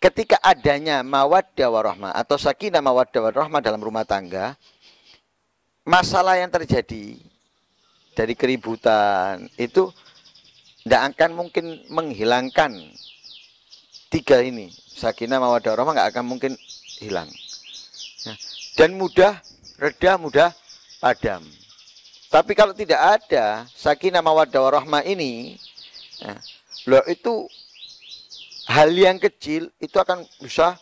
ketika adanya mawaddah warahmah atau sakinah mawaddah warahmah dalam rumah tangga, masalah yang terjadi dari keributan itu tidak akan mungkin menghilangkan tiga ini. Sakinah mawaddah warahmah nggak akan mungkin hilang. Ya. Dan mudah reda, mudah padam. Tapi kalau tidak ada sakinah mawaddah warahmah ini, ya, loh itu hal yang kecil itu akan bisa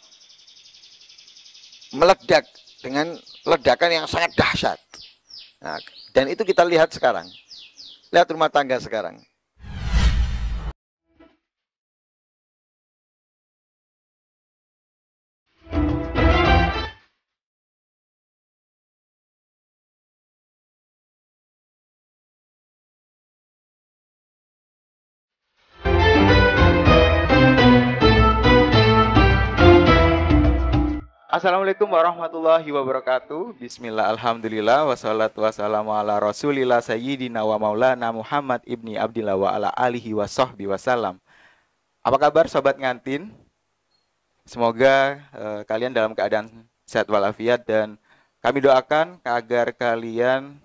meledak dengan ledakan yang sangat dahsyat. Nah, dan itu kita lihat sekarang. Lihat rumah tangga sekarang. Assalamualaikum warahmatullahi wabarakatuh. Bismillah, alhamdulillah, wassalatu wassalamu ala rasulillah sayyidina wa maulana Muhammad ibni Abdillah wa ala alihi wa sahbi Apa kabar sobat ngantin? Semoga uh, kalian dalam keadaan sehat walafiat dan kami doakan agar kalian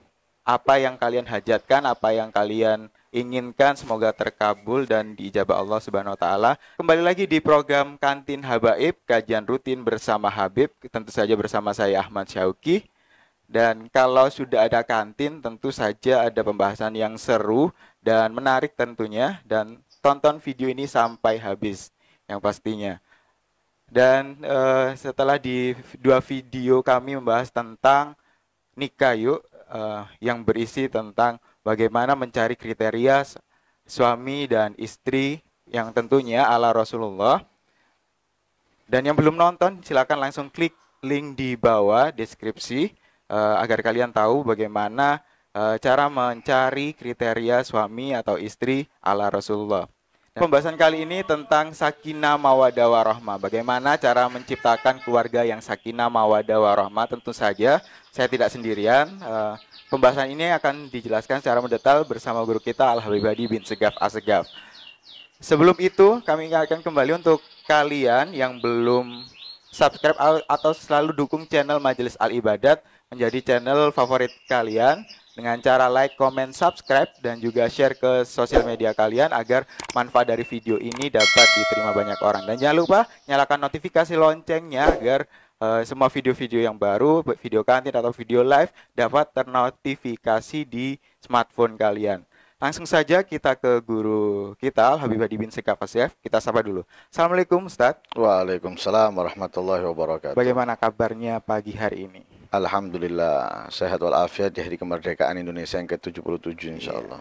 apa yang kalian hajatkan, apa yang kalian inginkan semoga terkabul dan diijabah Allah Subhanahu wa taala. Kembali lagi di program Kantin Habaib, kajian rutin bersama Habib, tentu saja bersama saya Ahmad Syauki. Dan kalau sudah ada kantin, tentu saja ada pembahasan yang seru dan menarik tentunya dan tonton video ini sampai habis yang pastinya. Dan uh, setelah di dua video kami membahas tentang nikah yuk uh, yang berisi tentang bagaimana mencari kriteria suami dan istri yang tentunya ala Rasulullah. Dan yang belum nonton silakan langsung klik link di bawah deskripsi uh, agar kalian tahu bagaimana uh, cara mencari kriteria suami atau istri ala Rasulullah. Dan pembahasan kali ini tentang sakinah mawadah warahmah. Bagaimana cara menciptakan keluarga yang sakinah mawadah warahmah? Tentu saja saya tidak sendirian. Uh, Pembahasan ini akan dijelaskan secara mendetail bersama guru kita al Habibadi bin Segaf Asegaf. Sebelum itu, kami akan kembali untuk kalian yang belum subscribe atau selalu dukung channel Majelis Al-Ibadat menjadi channel favorit kalian dengan cara like, comment, subscribe, dan juga share ke sosial media kalian agar manfaat dari video ini dapat diterima banyak orang. Dan jangan lupa nyalakan notifikasi loncengnya agar Eh, semua video-video yang baru, video kantin atau video live dapat ternotifikasi di smartphone kalian. Langsung saja kita ke guru kita, Habib Hadi bin Kita sapa dulu. Assalamualaikum Ustaz. Waalaikumsalam warahmatullahi wabarakatuh. Bagaimana kabarnya pagi hari ini? Alhamdulillah, sehat walafiat di hari kemerdekaan Indonesia yang ke-77 insya iya. Allah.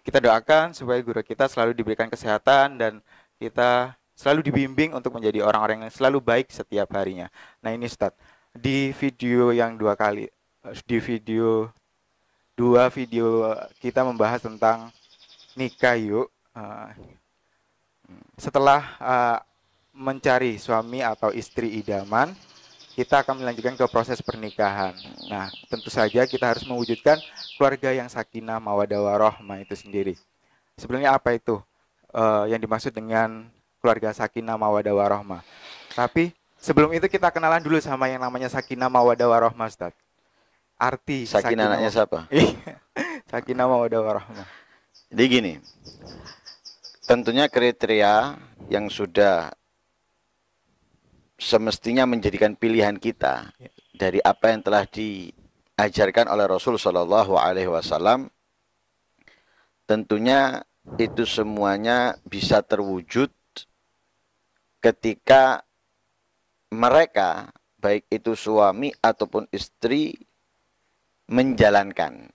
Kita doakan supaya guru kita selalu diberikan kesehatan dan kita selalu dibimbing untuk menjadi orang-orang yang selalu baik setiap harinya. Nah ini stat di video yang dua kali, eh, di video dua video eh, kita membahas tentang nikah yuk. Eh, setelah mencari suami atau istri idaman, kita akan melanjutkan ke proses pernikahan. Nah, tentu saja kita harus mewujudkan keluarga yang sakinah, mawadah, warohmah itu sendiri. Sebenarnya apa itu uh, yang dimaksud dengan keluarga Sakinah Mawadah Warohmah. Tapi sebelum itu kita kenalan dulu sama yang namanya Sakinah Mawadah Warohmah, Ustaz. Arti Sakinah, Sakina anaknya siapa? Iya. Sakinah Mawadah Warohmah. Jadi gini, tentunya kriteria yang sudah semestinya menjadikan pilihan kita iya. dari apa yang telah diajarkan oleh Rasul Shallallahu Alaihi Wasallam tentunya itu semuanya bisa terwujud ketika mereka baik itu suami ataupun istri menjalankan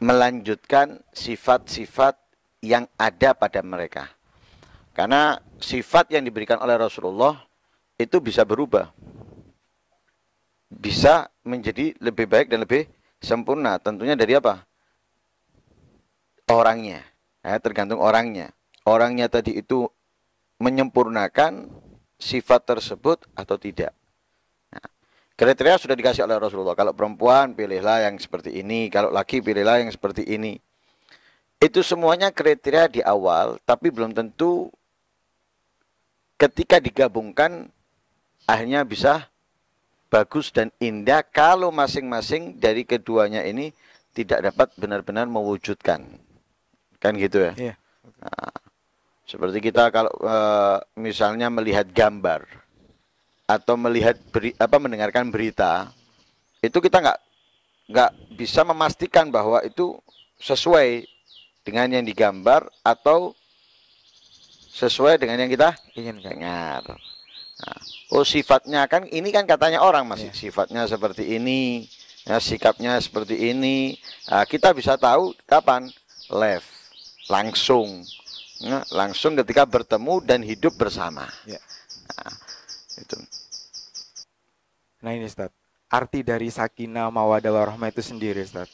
melanjutkan sifat-sifat yang ada pada mereka. Karena sifat yang diberikan oleh Rasulullah itu bisa berubah. Bisa menjadi lebih baik dan lebih sempurna. Tentunya dari apa? Orangnya. Ya, tergantung orangnya. Orangnya tadi itu menyempurnakan sifat tersebut atau tidak. Nah, kriteria sudah dikasih oleh Rasulullah. Kalau perempuan pilihlah yang seperti ini, kalau laki pilihlah yang seperti ini. Itu semuanya kriteria di awal, tapi belum tentu ketika digabungkan akhirnya bisa bagus dan indah kalau masing-masing dari keduanya ini tidak dapat benar-benar mewujudkan. Kan gitu ya? Iya. Nah, seperti kita kalau uh, misalnya melihat gambar atau melihat beri, apa mendengarkan berita, itu kita nggak nggak bisa memastikan bahwa itu sesuai dengan yang digambar atau sesuai dengan yang kita ingin Dengar. Nah, oh sifatnya kan ini kan katanya orang masih iya. yeah. sifatnya seperti ini, ya, sikapnya seperti ini. Nah, kita bisa tahu kapan live langsung langsung ketika bertemu dan hidup bersama. Ya. Nah, itu. Nah ini Ustaz, arti dari sakinah mawadah warahmah itu sendiri Ustaz.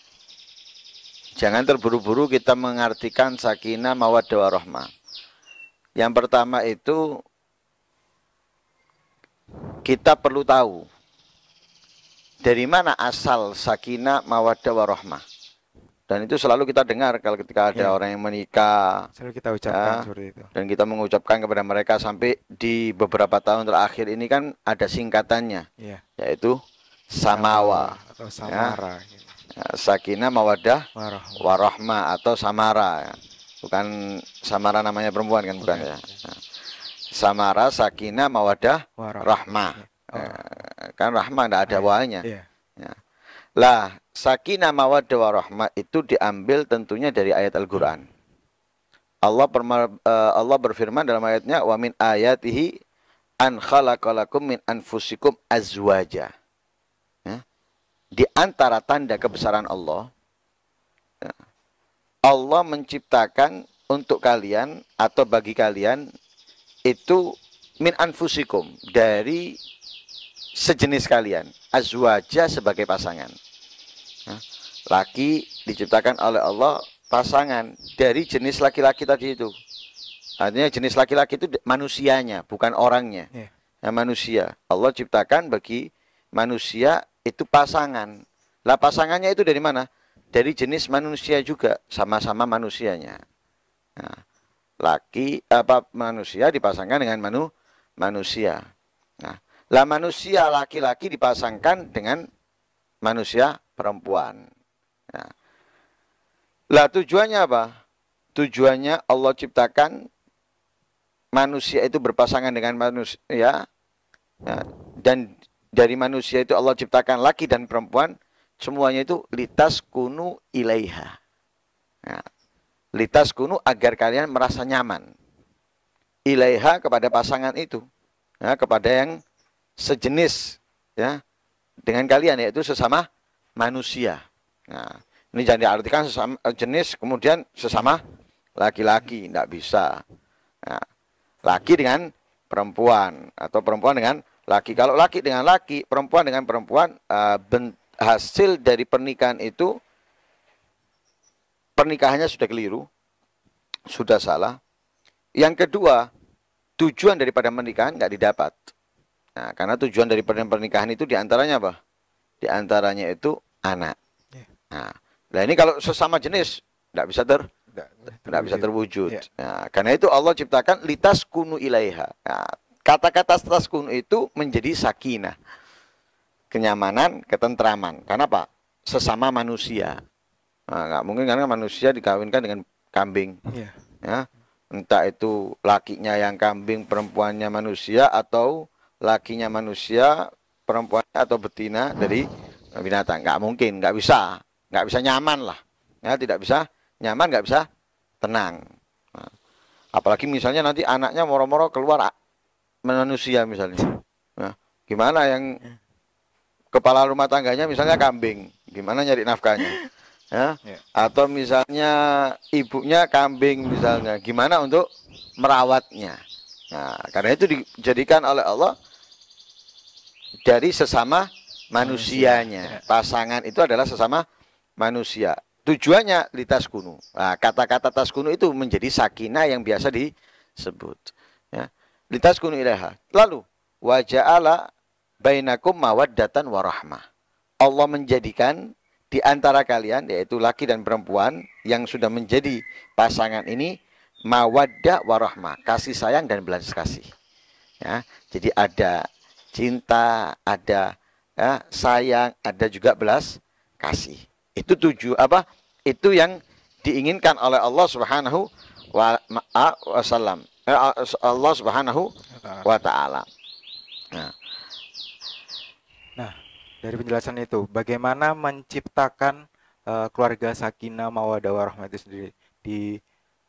Jangan terburu-buru kita mengartikan sakinah mawadah warahmah. Yang pertama itu kita perlu tahu dari mana asal sakinah mawadah warahmah dan itu selalu kita dengar kalau ketika ada ya. orang yang menikah selalu kita ucapkan ya, seperti itu dan kita mengucapkan kepada mereka sampai di beberapa tahun terakhir ini kan ada singkatannya ya. yaitu samawa atau ya. samara gitu. ya. sakinah mawadah warahma. warahma atau samara ya. bukan samara namanya perempuan kan bukan, ya. ya. samara sakinah, mawadah warahma, rahma oh. Iya. kan rahma tidak ada ya. wanya ya. ya. lah Sakinah mawadah warahmat itu diambil tentunya dari ayat Al-Qur'an. Allah eh, Allah berfirman dalam ayatnya wa min ayatihi an khalaqalakum min anfusikum azwaja. Ya. Di antara tanda kebesaran Allah ya. Allah menciptakan untuk kalian atau bagi kalian itu min anfusikum dari sejenis kalian azwaja sebagai pasangan Laki diciptakan oleh Allah pasangan dari jenis laki-laki tadi itu. Artinya jenis laki-laki itu manusianya, bukan orangnya. Yeah. Iya. manusia. Allah ciptakan bagi manusia itu pasangan. Lah pasangannya itu dari mana? Dari jenis manusia juga, sama-sama manusianya. Nah, laki apa manusia dipasangkan dengan manu manusia. Nah, lah manusia laki-laki dipasangkan dengan manusia perempuan. Nah. Lah tujuannya apa? Tujuannya Allah ciptakan manusia itu berpasangan dengan manusia ya. ya. dan dari manusia itu Allah ciptakan laki dan perempuan semuanya itu litas kunu ilaiha. Ya. litas kunu agar kalian merasa nyaman. Ilaiha kepada pasangan itu, ya, kepada yang sejenis ya dengan kalian yaitu sesama manusia. Nah, ini jangan diartikan sesama, eh, jenis kemudian sesama laki-laki, tidak bisa. Nah, laki dengan perempuan atau perempuan dengan laki. Kalau laki dengan laki, perempuan dengan perempuan, uh, ben, hasil dari pernikahan itu pernikahannya sudah keliru, sudah salah. Yang kedua, tujuan daripada pernikahan nggak didapat. Nah, karena tujuan dari pernikahan itu diantaranya apa? Diantaranya itu anak. Yeah. Nah, nah ini kalau sesama jenis tidak bisa ter tidak bisa terwujud. Yeah. Nah, karena itu Allah ciptakan litas kunu ilaiha. Nah, kata-kata litas kunu itu menjadi sakinah, kenyamanan, ketentraman. Karena apa? Sesama manusia. Nah, nggak mungkin karena manusia dikawinkan dengan kambing. Yeah. Ya. Entah itu lakinya yang kambing, perempuannya manusia atau lakinya manusia, perempuannya atau betina dari binatang nggak mungkin nggak bisa nggak bisa nyaman lah ya tidak bisa nyaman nggak bisa tenang nah, apalagi misalnya nanti anaknya moro-moro keluar ah, manusia misalnya nah, gimana yang ya. kepala rumah tangganya misalnya kambing gimana nyari nafkahnya ya, ya atau misalnya ibunya kambing misalnya gimana untuk merawatnya nah karena itu dijadikan oleh Allah dari sesama manusianya. Pasangan itu adalah sesama manusia. Tujuannya litas kunu Nah, kata-kata kunu itu menjadi sakinah yang biasa disebut. Ya. Litas kunu ilaha. Lalu waja'ala bainakum mawaddatan warahmah. Allah menjadikan di antara kalian yaitu laki dan perempuan yang sudah menjadi pasangan ini mawaddah warahmah, kasih sayang dan belas kasih. Ya. Jadi ada cinta, ada ya, sayang, ada juga belas kasih. Itu tujuh apa? Itu yang diinginkan oleh Allah Subhanahu wa wasallam. Eh, Allah Subhanahu wa taala. Nah. nah, dari penjelasan itu bagaimana menciptakan uh, keluarga sakinah mawaddah warahmah itu sendiri di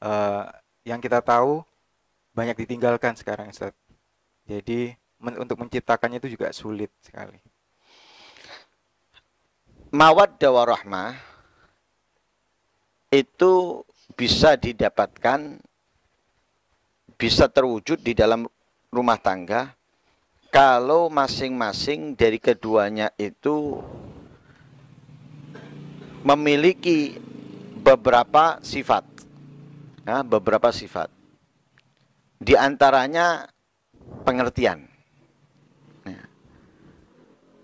uh, yang kita tahu banyak ditinggalkan sekarang Ustaz. Jadi men untuk menciptakannya itu juga sulit sekali mawaddah warahmah itu bisa didapatkan bisa terwujud di dalam rumah tangga kalau masing-masing dari keduanya itu memiliki beberapa sifat ya, beberapa sifat di antaranya pengertian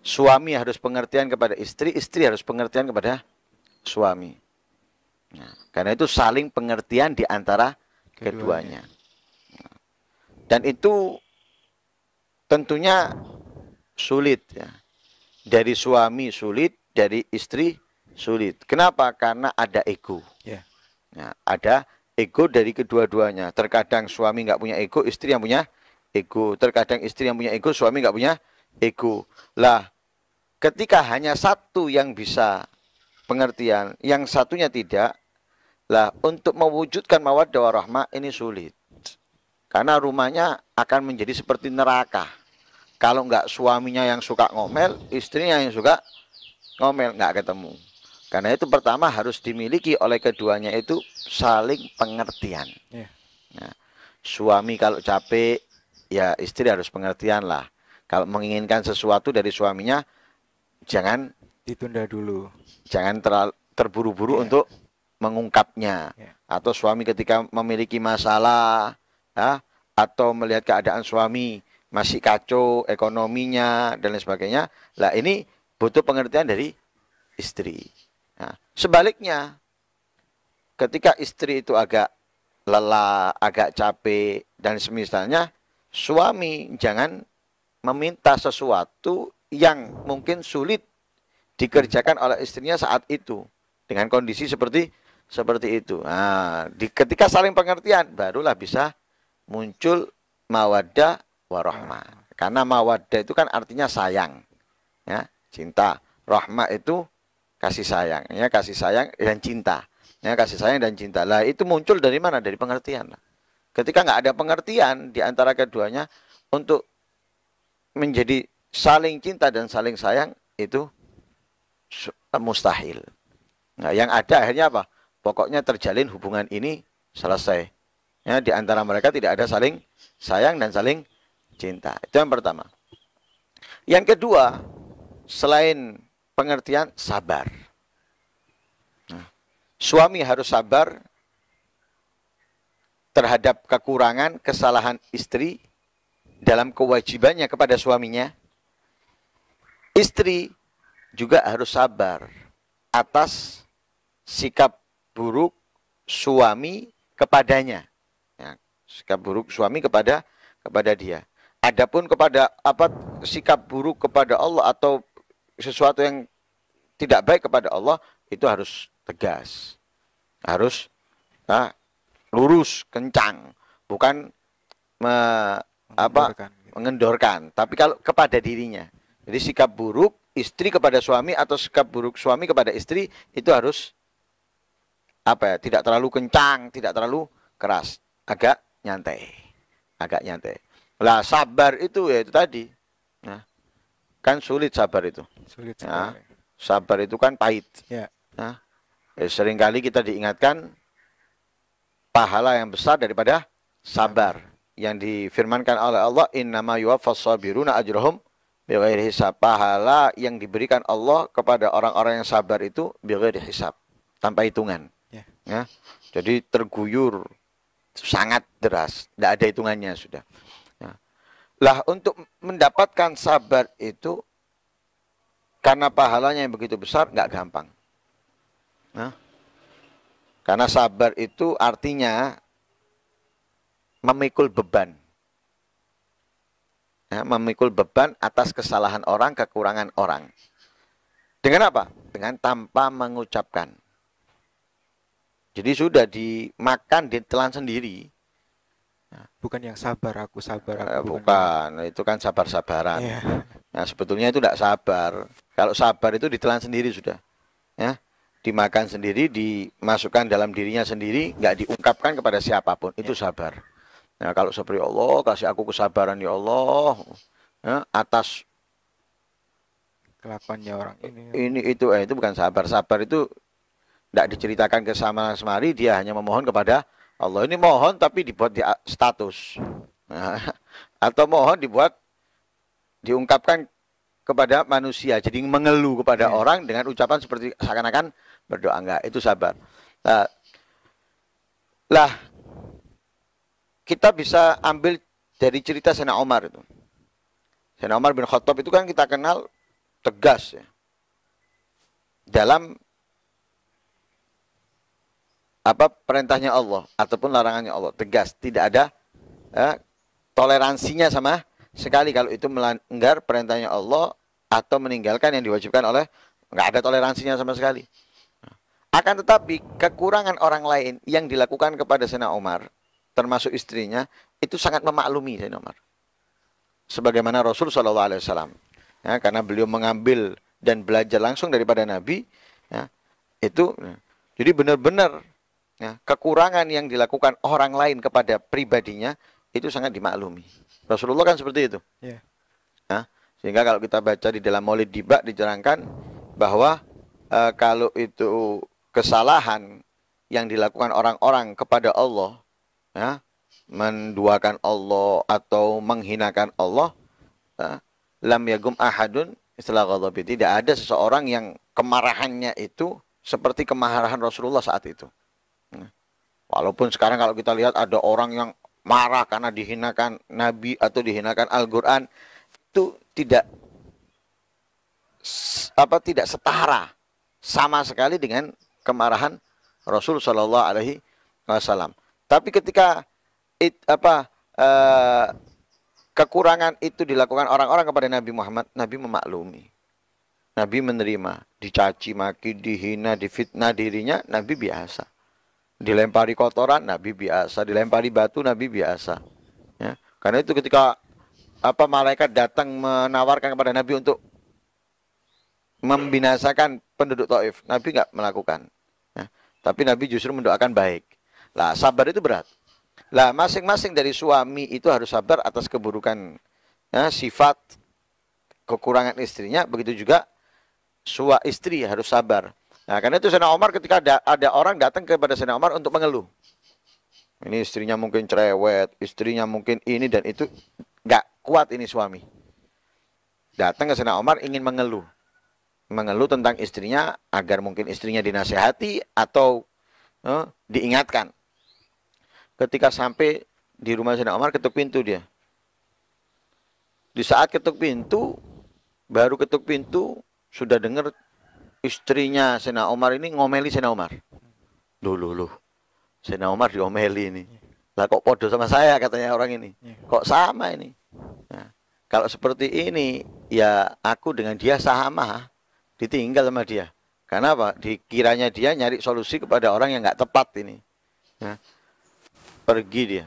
Suami harus pengertian kepada istri, istri harus pengertian kepada suami. Nah, karena itu saling pengertian di antara keduanya. keduanya. Nah, dan itu tentunya sulit ya. Dari suami sulit, dari istri sulit. Kenapa? Karena ada ego. Yeah. Nah, ada ego dari kedua-duanya. Terkadang suami nggak punya ego, istri yang punya ego. Terkadang istri yang punya ego, suami nggak punya ego. Lah, ketika hanya satu yang bisa pengertian, yang satunya tidak, lah untuk mewujudkan mawaddah warahmah ini sulit. Karena rumahnya akan menjadi seperti neraka. Kalau enggak suaminya yang suka ngomel, istrinya yang suka ngomel, enggak ketemu. Karena itu pertama harus dimiliki oleh keduanya itu saling pengertian. Yeah. Nah, suami kalau capek, ya istri harus pengertian lah. Kalau menginginkan sesuatu dari suaminya, jangan ditunda dulu. Jangan terburu-buru yeah. untuk mengungkapnya. Yeah. Atau suami ketika memiliki masalah ya, atau melihat keadaan suami masih kacau ekonominya dan lain sebagainya. Lah ini butuh pengertian dari istri. Nah, sebaliknya ketika istri itu agak lelah, agak capek dan semisalnya suami jangan meminta sesuatu yang mungkin sulit dikerjakan oleh istrinya saat itu dengan kondisi seperti seperti itu. Nah, di, ketika saling pengertian barulah bisa muncul mawaddah warahmah. Karena mawaddah itu kan artinya sayang. Ya, cinta. Rahmah itu kasih sayang, ya kasih sayang dan cinta. Ya kasih sayang dan cinta. Lah itu muncul dari mana? Dari pengertian. Ketika nggak ada pengertian di antara keduanya untuk menjadi saling cinta dan saling sayang itu eh, mustahil. Nah, yang ada akhirnya apa? Pokoknya terjalin hubungan ini selesai. Ya, di antara mereka tidak ada saling sayang dan saling cinta. Itu yang pertama. Yang kedua, selain pengertian sabar. Nah, suami harus sabar terhadap kekurangan, kesalahan istri dalam kewajibannya kepada suaminya Istri juga harus sabar atas sikap buruk suami kepadanya. Ya, sikap buruk suami kepada kepada dia. Adapun kepada apa sikap buruk kepada Allah atau sesuatu yang tidak baik kepada Allah itu harus tegas. Harus nah, lurus, kencang, bukan me, apa mengendorkan. Gitu. Tapi kalau kepada dirinya jadi sikap buruk istri kepada suami atau sikap buruk suami kepada istri itu harus apa ya? Tidak terlalu kencang, tidak terlalu keras, agak nyantai, agak nyantai. Lah sabar itu ya itu tadi, nah, kan sulit sabar itu. Sulit. Nah, sabar, nah, sabar itu kan pahit. Ya. Nah, ya seringkali kita diingatkan pahala yang besar daripada sabar ya. yang difirmankan oleh Allah innama yuwaffas sabiruna ajrahum bighairi hisab. Pahala yang diberikan Allah kepada orang-orang yang sabar itu bighairi hisab, tanpa hitungan. Ya. ya. Jadi terguyur sangat deras, tidak ada hitungannya sudah. Ya. Lah untuk mendapatkan sabar itu karena pahalanya yang begitu besar nggak gampang. ya. karena sabar itu artinya memikul beban ya, memikul beban atas kesalahan orang, kekurangan orang. Dengan apa? Dengan tanpa mengucapkan. Jadi sudah dimakan, ditelan sendiri. Ya, bukan yang sabar aku, sabar aku. Eh, bukan, itu kan sabar-sabaran. Yeah. Nah ya, sebetulnya itu tidak sabar. Kalau sabar itu ditelan sendiri sudah. Ya, dimakan sendiri, dimasukkan dalam dirinya sendiri, nggak diungkapkan kepada siapapun. Itu ya. sabar. Nah kalau seperti Allah, kasih aku kesabaran ya Allah ya, atas kelakuannya orang ini. Ya. Ini itu eh, itu bukan sabar. Sabar itu tidak diceritakan ke sama semari, dia hanya memohon kepada Allah. Ini mohon tapi dibuat di status. Nah, atau mohon dibuat diungkapkan kepada manusia. Jadi mengeluh kepada ya. orang dengan ucapan seperti seakan-akan berdoa enggak. Itu sabar. Nah, lah kita bisa ambil dari cerita Sena Omar itu. Sena Omar bin Khattab itu kan kita kenal tegas ya. Dalam apa perintahnya Allah ataupun larangannya Allah tegas, tidak ada ya, toleransinya sama sekali kalau itu melanggar perintahnya Allah atau meninggalkan yang diwajibkan oleh nggak ada toleransinya sama sekali. Akan tetapi kekurangan orang lain yang dilakukan kepada Sena Omar termasuk istrinya, itu sangat memaklumi Sayyidina Umar. Sebagaimana Rasul SAW. Ya, karena beliau mengambil dan belajar langsung daripada Nabi, ya, itu ya. jadi benar-benar ya, kekurangan yang dilakukan orang lain kepada pribadinya itu sangat dimaklumi. Rasulullah kan seperti itu. Yeah. Ya, sehingga kalau kita baca di dalam Maulid Dibak dijerangkan bahwa e, kalau itu kesalahan yang dilakukan orang-orang kepada Allah ya, menduakan Allah atau menghinakan Allah, ya, lam yagum ahadun istilah Tidak ada seseorang yang kemarahannya itu seperti kemarahan Rasulullah saat itu. Ya. Walaupun sekarang kalau kita lihat ada orang yang marah karena dihinakan Nabi atau dihinakan Al-Quran, itu tidak apa tidak setara sama sekali dengan kemarahan Rasul Shallallahu Alaihi Wasallam. Tapi ketika it, apa uh, kekurangan itu dilakukan orang-orang kepada Nabi Muhammad, Nabi memaklumi. Nabi menerima, dicaci maki, dihina, difitnah dirinya, Nabi biasa. Dilempari kotoran, Nabi biasa. Dilempari batu, Nabi biasa. Ya. Karena itu ketika apa malaikat datang menawarkan kepada Nabi untuk membinasakan penduduk Taif, Nabi nggak melakukan. Ya. Tapi Nabi justru mendoakan baik. Lah sabar itu berat. Lah masing-masing dari suami itu harus sabar atas keburukan ya, sifat kekurangan istrinya. Begitu juga sua istri harus sabar. Nah karena itu Sena Omar ketika ada, ada orang datang kepada Sena Omar untuk mengeluh. Ini istrinya mungkin cerewet, istrinya mungkin ini dan itu. Nggak kuat ini suami. Datang ke Sena Omar ingin mengeluh. Mengeluh tentang istrinya agar mungkin istrinya dinasehati atau uh, diingatkan ketika sampai di rumah Sayyidina Omar ketuk pintu dia. Di saat ketuk pintu, baru ketuk pintu, sudah dengar istrinya Sena Omar ini ngomeli Sena Omar Dulu loh, Sena Omar diomeli ini. Lah kok podo sama saya katanya orang ini. Iya. Kok sama ini? Nah, kalau seperti ini, ya aku dengan dia sama. Ditinggal sama dia. Karena apa? Dikiranya dia nyari solusi kepada orang yang nggak tepat ini. Nah, Pergi dia.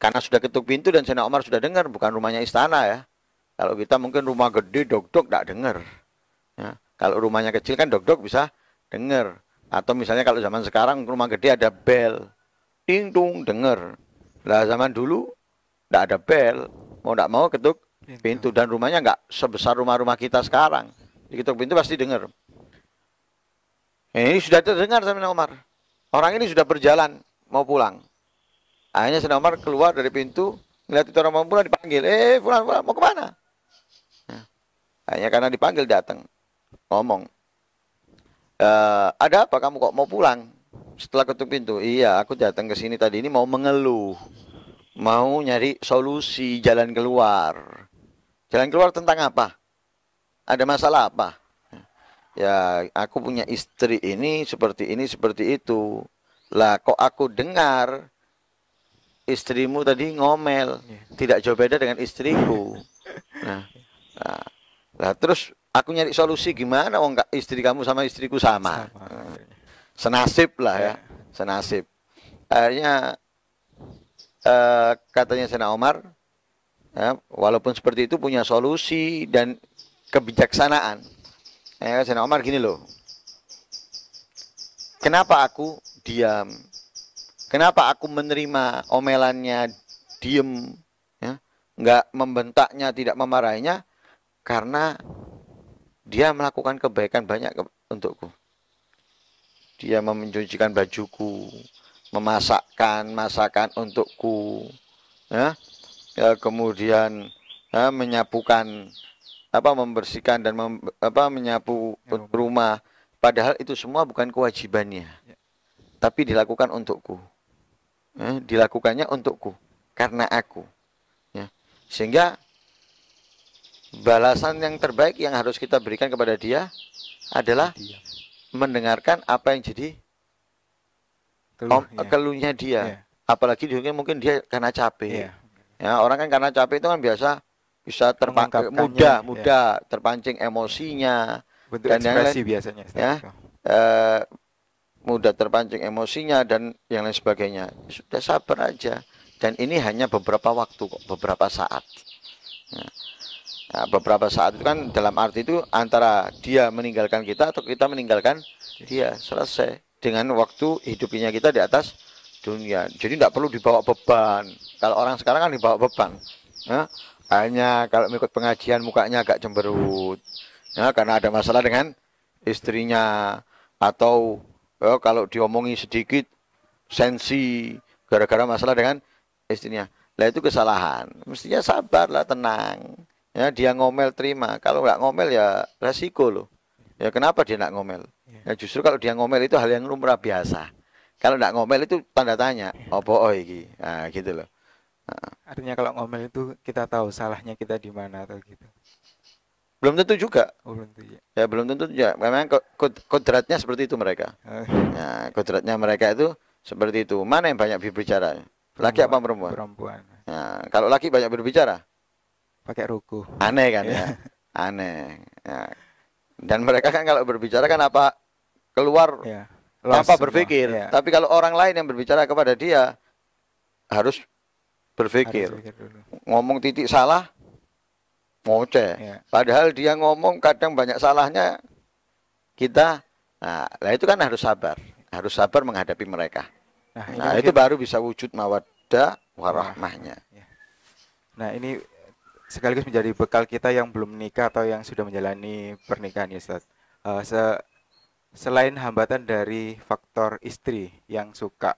Karena sudah ketuk pintu dan sena Omar sudah dengar, bukan rumahnya istana ya. Kalau kita mungkin rumah gede dok-dok tidak dengar. Ya. Kalau rumahnya kecil kan dok-dok bisa dengar. Atau misalnya kalau zaman sekarang rumah gede ada bel. Ting tung dengar. Lah zaman dulu tidak ada bel. Mau tidak mau ketuk pintu. Dan rumahnya nggak sebesar rumah-rumah kita sekarang. Diketuk pintu pasti dengar. Ini sudah terdengar sama Omar Orang ini sudah berjalan mau pulang. Akhirnya Sayyidina Umar keluar dari pintu, melihat itu orang pulang dipanggil, eh pulang pulang mau kemana? mana? Ya. akhirnya karena dipanggil datang, ngomong, e, ada apa kamu kok mau pulang? Setelah ketuk pintu, iya aku datang ke sini tadi ini mau mengeluh, mau nyari solusi jalan keluar. Jalan keluar tentang apa? Ada masalah apa? Ya, aku punya istri ini seperti ini seperti itu. Lah kok aku dengar istrimu tadi ngomel, iya. tidak jauh beda dengan istriku. Nah, nah, nah terus aku nyari solusi gimana? Oh, enggak istri kamu sama istriku sama. sama. Nah, senasib lah ya, iya. senasib. Akhirnya eh, katanya Sena Omar, ya, walaupun seperti itu punya solusi dan kebijaksanaan. eh, Sena Omar gini loh, kenapa aku diam? Kenapa aku menerima omelannya diem, ya, nggak membentaknya, tidak memarahinya? Karena dia melakukan kebaikan banyak ke untukku. Dia mencucikan bajuku, memasakkan masakan untukku, ya, ya kemudian ya, menyapukan apa membersihkan dan mem, apa menyapu ya, rumah. Padahal itu semua bukan kewajibannya, ya. tapi dilakukan untukku ya, dilakukannya untukku karena aku ya. sehingga balasan yang terbaik yang harus kita berikan kepada dia adalah mendengarkan apa yang jadi Keluh, om, ya. keluhnya dia ya. apalagi mungkin mungkin dia karena capek ya. ya orang kan karena capek itu kan biasa bisa terpak mudah mudah ya. terpancing emosinya bentuk dan yang lain, biasanya ya, mudah terpancing emosinya dan yang lain sebagainya. Sudah sabar aja. Dan ini hanya beberapa waktu kok, beberapa saat. Ya. Nah, beberapa saat itu kan dalam arti itu antara dia meninggalkan kita atau kita meninggalkan dia selesai dengan waktu hidupnya kita di atas dunia. Jadi tidak perlu dibawa beban. Kalau orang sekarang kan dibawa beban. Ya. Hanya kalau mengikut pengajian mukanya agak cemberut. Ya, karena ada masalah dengan istrinya atau oh, kalau diomongi sedikit sensi gara-gara masalah dengan istrinya. Lah itu kesalahan. Mestinya sabarlah, tenang. Ya, dia ngomel terima. Kalau nggak ngomel ya resiko loh. Ya kenapa dia nggak ngomel? Ya, ya justru kalau dia ngomel itu hal yang lumrah biasa. Kalau nggak ngomel itu tanda tanya. Opo ya. oh iki. Nah, gitu loh. Nah. Artinya kalau ngomel itu kita tahu salahnya kita di mana atau gitu belum tentu juga oh, belum tentu ya. ya belum tentu ya memang kodratnya seperti itu mereka oh. kodratnya mereka itu seperti itu mana yang banyak berbicara laki apa perempuan perempuan ya, kalau laki banyak berbicara pakai ruku aneh kan ya, iya. aneh ya. dan mereka kan kalau berbicara kan apa keluar ya. apa berpikir ya. tapi kalau orang lain yang berbicara kepada dia harus berpikir, harus berpikir ngomong titik salah ngoceh. Ya. Padahal dia ngomong kadang banyak salahnya kita. Nah, lah itu kan harus sabar, harus sabar menghadapi mereka. Nah, nah itu baru bisa wujud mawaddah warahmahnya. Ya. Nah, ini sekaligus menjadi bekal kita yang belum menikah atau yang sudah menjalani pernikahan ya Ustaz. Uh, se selain hambatan dari faktor istri yang suka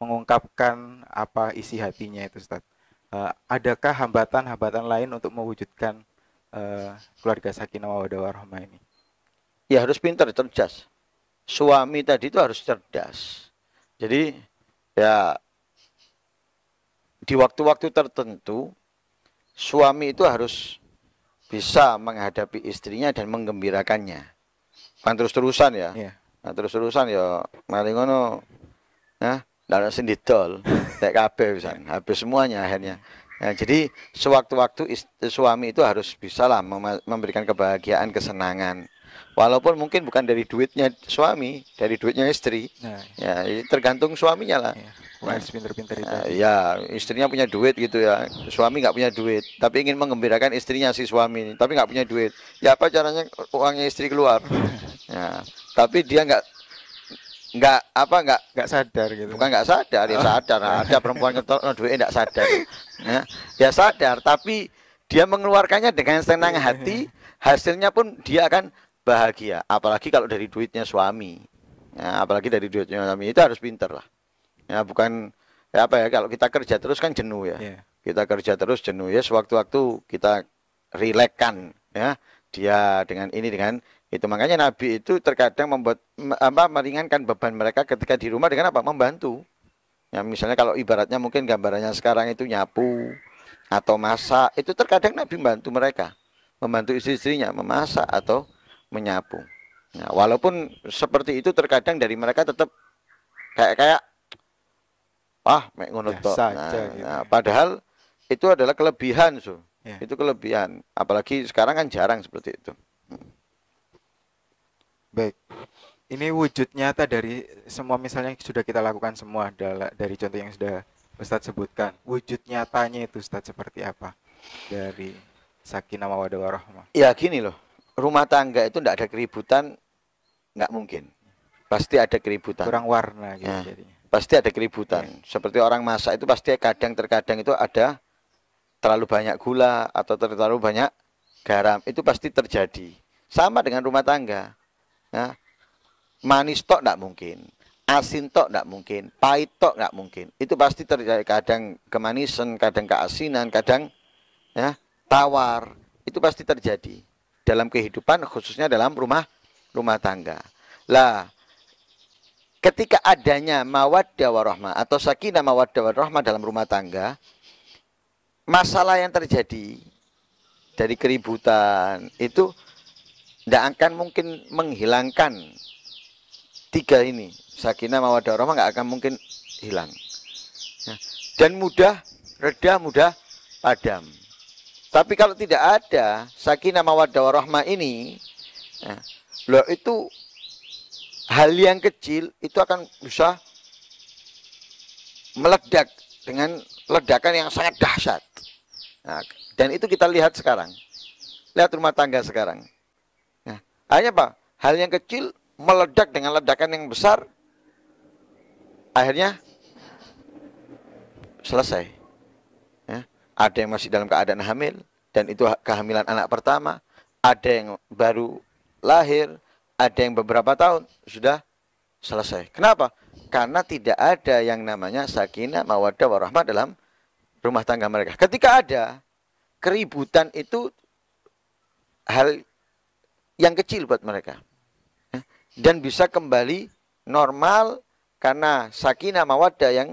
mengungkapkan apa isi hatinya itu Ustaz uh, adakah hambatan-hambatan lain untuk mewujudkan uh, keluarga sakinah mawaddah warahmah ini? Ya harus pintar, cerdas. Suami tadi itu harus cerdas. Jadi ya di waktu-waktu tertentu suami itu harus bisa menghadapi istrinya dan menggembirakannya. Kan terus-terusan ya. Yeah. Nah, terus-terusan ya mari ngono. Nah, Lalu sini tol tek kabeh pisan, habis semuanya akhirnya. Ya, jadi sewaktu-waktu suami itu harus bisa lah memberikan kebahagiaan, kesenangan. Walaupun mungkin bukan dari duitnya suami, dari duitnya istri. Nah. ya, tergantung suaminya lah. Ya, pinter-pinter itu. Ya, istrinya punya duit gitu ya. Suami nggak punya duit, tapi ingin mengembirakan istrinya si suami tapi nggak punya duit. Ya apa caranya uangnya istri keluar? ya, tapi dia nggak nggak apa nggak nggak sadar gitu bukan nggak sadar ya sadar ada perempuan no oh, duit nggak sadar ya. ya sadar tapi dia mengeluarkannya dengan senang iya. hati hasilnya pun dia akan bahagia apalagi kalau dari duitnya suami ya, apalagi dari duitnya suami itu harus pinter lah ya bukan ya apa ya kalau kita kerja terus kan jenuh ya yeah. kita kerja terus jenuh ya sewaktu-waktu kita rilekkan ya dia dengan ini dengan itu makanya Nabi itu terkadang membuat apa meringankan beban mereka ketika di rumah dengan apa? Membantu. Ya misalnya kalau ibaratnya mungkin gambarannya sekarang itu nyapu atau masak, itu terkadang Nabi membantu mereka, membantu istri-istrinya memasak atau menyapu. Nah, walaupun seperti itu terkadang dari mereka tetap kayak kayak ah mek ngono Nah, gitu. nah, padahal itu adalah kelebihan, so. Ya. Itu kelebihan. Apalagi sekarang kan jarang seperti itu. Baik. Ini wujud nyata dari semua misalnya yang sudah kita lakukan semua adalah dari contoh yang sudah Ustadz sebutkan. Wujud nyatanya itu Ustadz seperti apa? Dari sakinah mawadah warahmah. Ya gini loh. Rumah tangga itu tidak ada keributan nggak mungkin. Pasti ada keributan. Kurang warna gitu nah, jadinya. Pasti ada keributan. Ya. Seperti orang masak itu pasti kadang terkadang itu ada terlalu banyak gula atau terlalu banyak garam. Itu pasti terjadi. Sama dengan rumah tangga Ya. Manis tok tidak mungkin, asin tok tidak mungkin, pahit tok tidak mungkin. Itu pasti terjadi kadang kemanisan, kadang keasinan, kadang ya tawar. Itu pasti terjadi dalam kehidupan khususnya dalam rumah rumah tangga. Lah ketika adanya mawaddah warahmah atau sakinah mawaddah warahmah dalam rumah tangga, masalah yang terjadi dari keributan itu tidak akan mungkin menghilangkan tiga ini sakinah mawadah rohmah nggak akan mungkin hilang ya. dan mudah reda mudah padam tapi kalau tidak ada sakinah mawadah rohmah ini ya, loh itu hal yang kecil itu akan bisa meledak dengan ledakan yang sangat dahsyat nah, dan itu kita lihat sekarang lihat rumah tangga sekarang Akhirnya apa? Hal yang kecil meledak dengan ledakan yang besar. Akhirnya selesai. Ya. Ada yang masih dalam keadaan hamil dan itu kehamilan anak pertama. Ada yang baru lahir, ada yang beberapa tahun sudah selesai. Kenapa? Karena tidak ada yang namanya sakinah, mawadah, warahmah dalam rumah tangga mereka. Ketika ada keributan itu hal yang kecil buat mereka. Ya. Dan bisa kembali normal karena sakinah mawaddah yang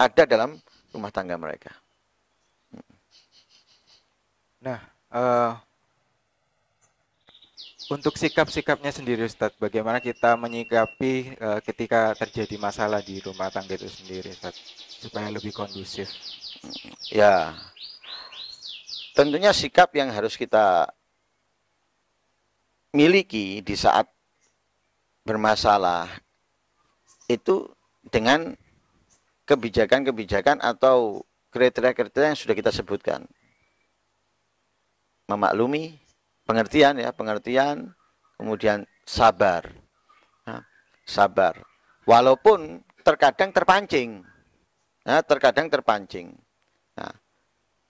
ada dalam rumah tangga mereka. Nah, uh, untuk sikap-sikapnya sendiri Ustadz, bagaimana kita menyikapi uh, ketika terjadi masalah di rumah tangga itu sendiri Ustadz, supaya lebih kondusif? Ya, tentunya sikap yang harus kita miliki di saat bermasalah itu dengan kebijakan-kebijakan atau kriteria-kriteria yang sudah kita sebutkan. Memaklumi, pengertian ya, pengertian, kemudian sabar. Nah, sabar. Walaupun terkadang terpancing. Nah, terkadang terpancing. Nah,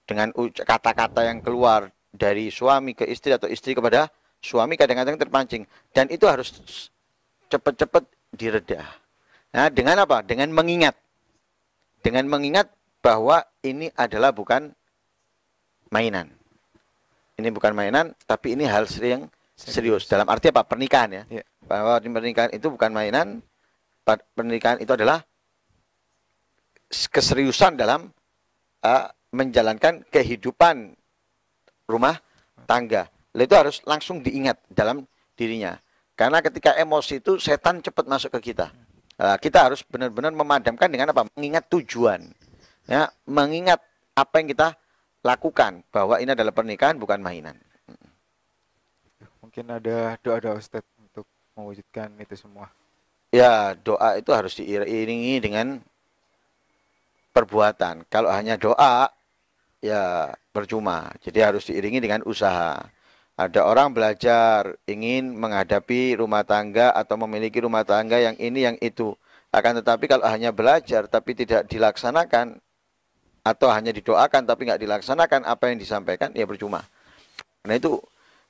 dengan kata-kata yang keluar dari suami ke istri atau istri kepada suami kadang-kadang terpancing dan itu harus cepat-cepat diredah. Nah, dengan apa? Dengan mengingat. Dengan mengingat bahwa ini adalah bukan mainan. Ini bukan mainan, tapi ini hal yang serius. Dalam arti apa? Pernikahan ya. ya. Bahwa pernikahan itu bukan mainan, pernikahan itu adalah keseriusan dalam uh, menjalankan kehidupan rumah tangga itu harus langsung diingat dalam dirinya. Karena ketika emosi itu setan cepat masuk ke kita. Nah, kita harus benar-benar memadamkan dengan apa? Mengingat tujuan. Ya, mengingat apa yang kita lakukan bahwa ini adalah pernikahan bukan mainan. Mungkin ada doa-doa Ustadz untuk mewujudkan itu semua. Ya, doa itu harus diiringi dengan perbuatan. Kalau hanya doa ya percuma. Jadi harus diiringi dengan usaha. Ada orang belajar ingin menghadapi rumah tangga atau memiliki rumah tangga yang ini yang itu. Akan tetapi kalau hanya belajar tapi tidak dilaksanakan atau hanya didoakan tapi nggak dilaksanakan apa yang disampaikan ya percuma. Karena itu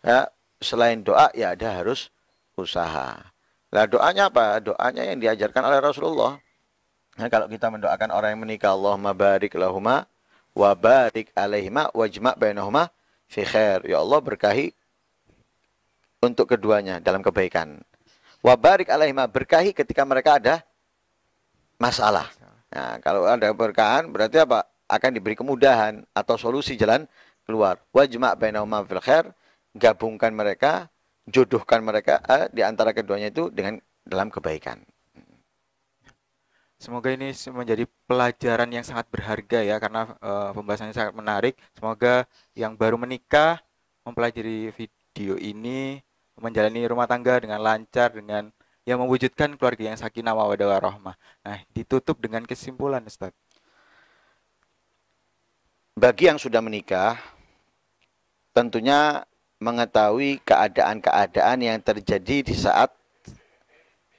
ya, selain doa ya ada harus usaha. Lah doanya apa? Doanya yang diajarkan oleh Rasulullah. Nah, kalau kita mendoakan orang yang menikah Allahumma barik lahuma wa barik alaihima wajma' bainahuma fi khair. Ya Allah berkahi untuk keduanya dalam kebaikan. Wa barik alaihima berkahi ketika mereka ada masalah. Nah, kalau ada berkahan berarti apa? Akan diberi kemudahan atau solusi jalan keluar. Wajma' bainahuma fil khair, gabungkan mereka, jodohkan mereka eh, di antara keduanya itu dengan dalam kebaikan. Semoga ini menjadi pelajaran yang sangat berharga ya karena uh, eh, pembahasannya sangat menarik. Semoga yang baru menikah mempelajari video ini menjalani rumah tangga dengan lancar dengan yang mewujudkan keluarga yang sakinah mawaddah warahmah. Nah, ditutup dengan kesimpulan Ustaz. Bagi yang sudah menikah tentunya mengetahui keadaan-keadaan yang terjadi di saat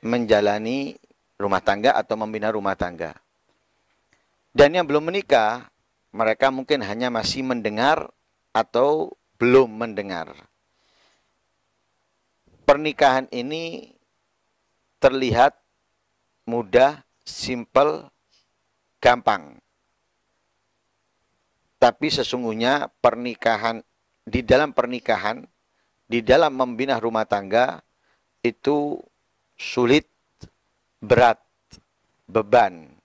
menjalani rumah tangga atau membina rumah tangga. Dan yang belum menikah, mereka mungkin hanya masih mendengar atau belum mendengar. Pernikahan ini terlihat mudah, simple, gampang. Tapi sesungguhnya pernikahan di dalam pernikahan, di dalam membina rumah tangga itu sulit, berat beban.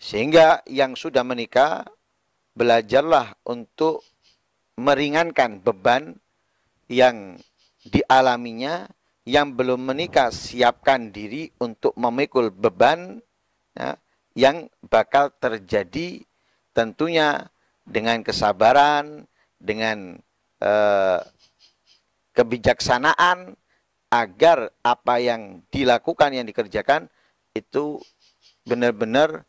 Sehingga yang sudah menikah belajarlah untuk meringankan beban yang dialaminya yang belum menikah siapkan diri untuk memikul beban ya, yang bakal terjadi tentunya dengan kesabaran dengan eh, kebijaksanaan agar apa yang dilakukan yang dikerjakan itu benar-benar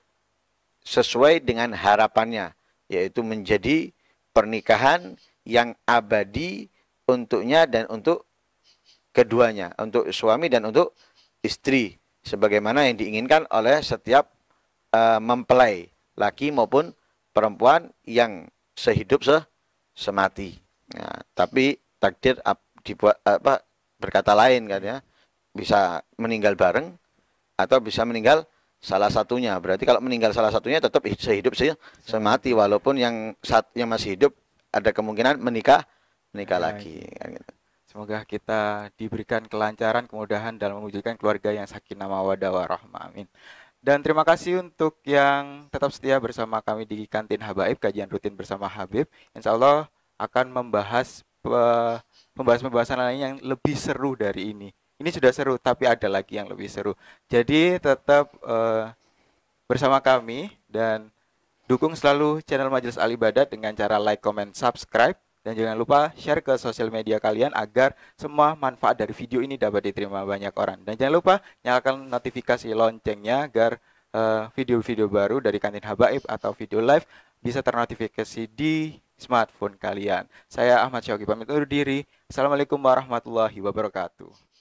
sesuai dengan harapannya, yaitu menjadi pernikahan yang abadi untuknya dan untuk keduanya, untuk suami dan untuk istri, sebagaimana yang diinginkan oleh setiap uh, mempelai, laki maupun perempuan yang sehidup se semati. Nah, tapi takdir dibuat apa berkata lain kan ya, bisa meninggal bareng atau bisa meninggal salah satunya. Berarti kalau meninggal salah satunya tetap sehidup sih semati walaupun yang saat yang masih hidup ada kemungkinan menikah menikah lagi. Kan gitu. Semoga kita diberikan kelancaran, kemudahan dalam mewujudkan keluarga yang sakinah mawaddah warahmah. Amin. Dan terima kasih untuk yang tetap setia bersama kami di Kantin Habaib, kajian rutin bersama Habib. Insya Allah akan membahas pembahasan-pembahasan lain yang lebih seru dari ini ini sudah seru tapi ada lagi yang lebih seru jadi tetap uh, bersama kami dan dukung selalu channel Majelis Al Ibadat dengan cara like, comment, subscribe dan jangan lupa share ke sosial media kalian agar semua manfaat dari video ini dapat diterima banyak orang dan jangan lupa nyalakan notifikasi loncengnya agar eh, video-video uh, baru dari kantin habaib atau video live bisa ternotifikasi di smartphone kalian. Saya Ahmad Syauki pamit undur diri. Assalamualaikum warahmatullahi wabarakatuh.